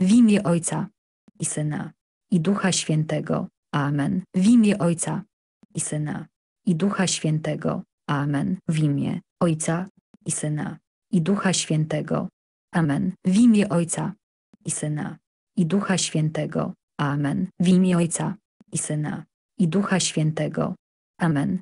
W imię Ojca i Syna i Ducha Świętego. Amen. W imię Ojca i Syna i Ducha Świętego. Amen. W imię Ojca i Syna i Ducha Świętego. Amen. W imię Ojca i Syna i Ducha Świętego. Amen. W imię Ojca i Syna i Ducha Świętego. Amen.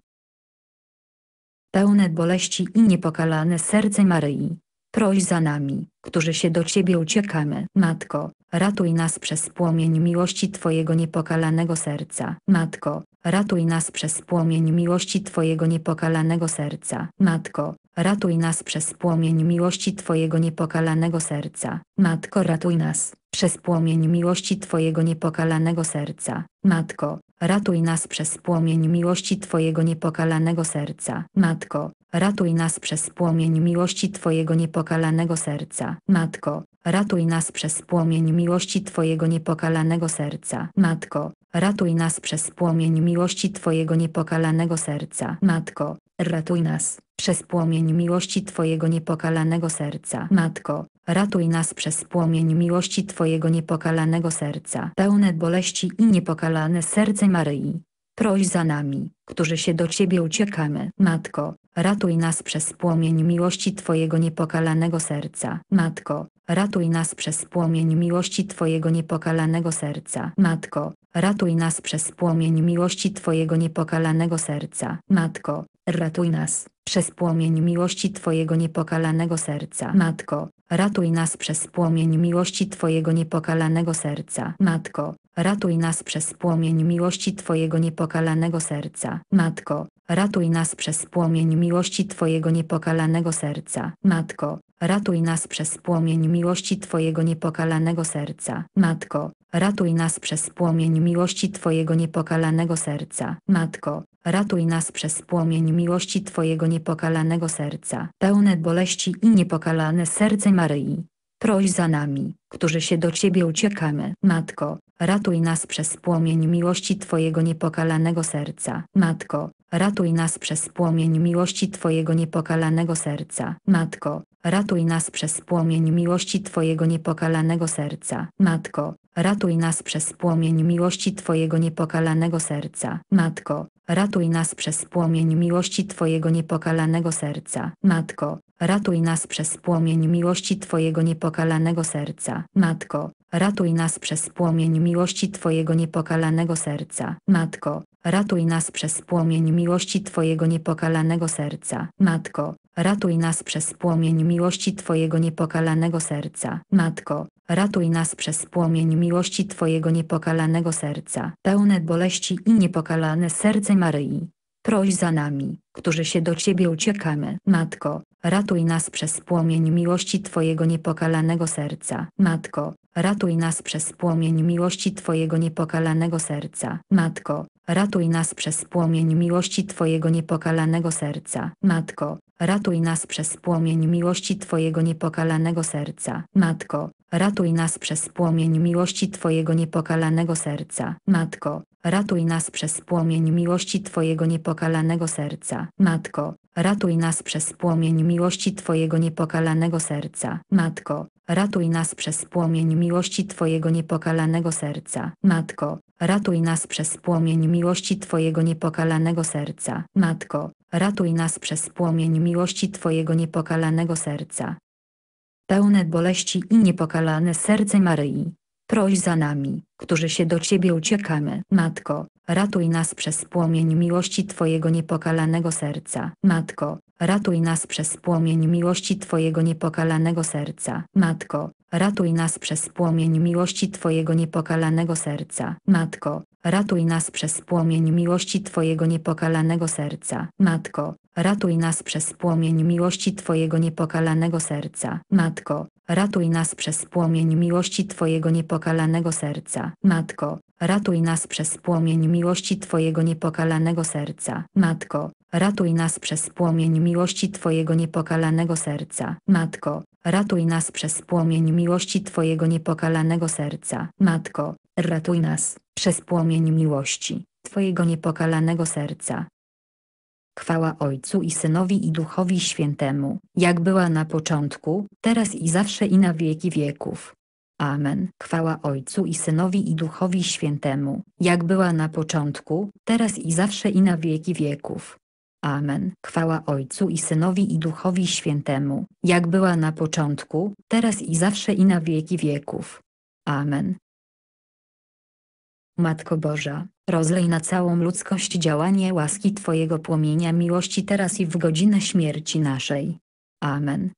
Pełne boleści i niepokalane serce Maryi Proś za nami, którzy się do Ciebie uciekamy. Matko, ratuj nas przez płomień miłości Twojego niepokalanego serca. Matko, ratuj nas przez płomień miłości Twojego niepokalanego serca. Matko, ratuj nas przez płomień miłości Twojego niepokalanego serca. Matko, ratuj nas przez płomień miłości Twojego niepokalanego serca. Matko, ratuj nas przez płomień miłości Twojego niepokalanego serca. Matko, ratuj nas przez płomień miłości Twojego niepokalanego serca. Matko, ratuj nas przez płomień miłości Twojego niepokalanego serca. Matko, ratuj nas przez płomień miłości Twojego niepokalanego serca. Matko, ratuj nas przez płomień miłości Twojego niepokalanego serca. Matko, ratuj nas przez płomień miłości Twojego niepokalanego serca. Pełne boleści i niepokalane serce Maryi. Proś za nami, którzy się do Ciebie uciekamy. Matko, ratuj nas przez płomień miłości Twojego niepokalanego serca. Matko, ratuj nas przez płomień miłości Twojego niepokalanego serca. Matko, ratuj nas przez płomień miłości Twojego niepokalanego serca. Matko, ratuj nas przez płomień miłości Twojego niepokalanego serca. Matko, ratuj nas przez płomień miłości Twojego niepokalanego serca. Matko, ratuj nas przez płomień miłości Twojego niepokalanego serca. Matko, ratuj nas przez płomień miłości Twojego niepokalanego serca. Matko, ratuj nas przez płomień miłości Twojego niepokalanego serca. Matko, ratuj nas przez płomień miłości Twojego niepokalanego serca. Matko, ratuj nas przez płomień miłości Twojego niepokalanego serca. Pełne boleści i niepokalane serce Maryi. Proś za nami, którzy się do Ciebie uciekamy. Matko, ratuj nas przez płomień miłości Twojego niepokalanego serca. Matko, ratuj nas przez płomień miłości Twojego niepokalanego serca. Matko, ratuj nas przez płomień miłości Twojego niepokalanego serca. Matko, ratuj nas przez płomień miłości Twojego niepokalanego serca. Matko, ratuj nas przez płomień miłości Twojego niepokalanego serca. Matko, ratuj nas przez płomień miłości Twojego niepokalanego serca. Matko, ratuj nas przez płomień miłości Twojego niepokalanego serca. Matko, ratuj nas przez płomień miłości Twojego niepokalanego serca. Matko, ratuj nas przez płomień miłości Twojego niepokalanego serca. Matko, ratuj nas przez płomień miłości Twojego niepokalanego serca. Pełne boleści i niepokalane serce Maryi. Proś za nami, którzy się do Ciebie uciekamy. Matko, ratuj nas przez płomień miłości Twojego niepokalanego serca. Matko, ratuj nas przez płomień miłości Twojego niepokalanego serca. Matko, ratuj nas przez płomień miłości Twojego niepokalanego serca. Matko, ratuj nas przez płomień miłości Twojego niepokalanego serca. Matko, ratuj nas przez płomień miłości Twojego niepokalanego serca. Matko, ratuj nas przez płomień miłości Twojego niepokalanego serca. Matko, ratuj nas przez płomień miłości Twojego niepokalanego serca. Matko, ratuj nas przez płomień miłości Twojego niepokalanego serca. Matko, ratuj nas przez płomień miłości Twojego niepokalanego serca. Matko, ratuj nas przez płomień miłości Twojego niepokalanego serca. Pełne boleści i niepokalane serce Maryi, proś za nami, którzy się do Ciebie uciekamy. Matko, ratuj nas przez płomień miłości Twojego niepokalanego serca. Matko, ratuj nas przez płomień miłości Twojego niepokalanego serca. Matko, ratuj nas przez płomień miłości Twojego niepokalanego serca. Matko, ratuj nas przez płomień miłości Twojego niepokalanego serca. Matko, ratuj nas przez płomień miłości Twojego niepokalanego serca. Matko, ratuj nas przez płomień miłości Twojego niepokalanego serca. Matko, ratuj nas przez płomień miłości Twojego niepokalanego serca. Matko, ratuj nas przez płomień miłości Twojego niepokalanego serca. Matko, ratuj nas przez płomień miłości Twojego niepokalanego serca. Matko, ratuj nas przez płomień miłości Twojego niepokalanego serca. Chwała Ojcu i Synowi i Duchowi Świętemu, jak była na początku, teraz i zawsze i na wieki wieków. Amen. Chwała Ojcu i Synowi i Duchowi Świętemu, jak była na początku, teraz i zawsze i na wieki wieków. Amen. Chwała Ojcu i Synowi i Duchowi Świętemu, jak była na początku, teraz i zawsze i na wieki wieków. Amen. Matko Boża, rozlej na całą ludzkość działanie łaski Twojego płomienia miłości teraz i w godzinę śmierci naszej. Amen.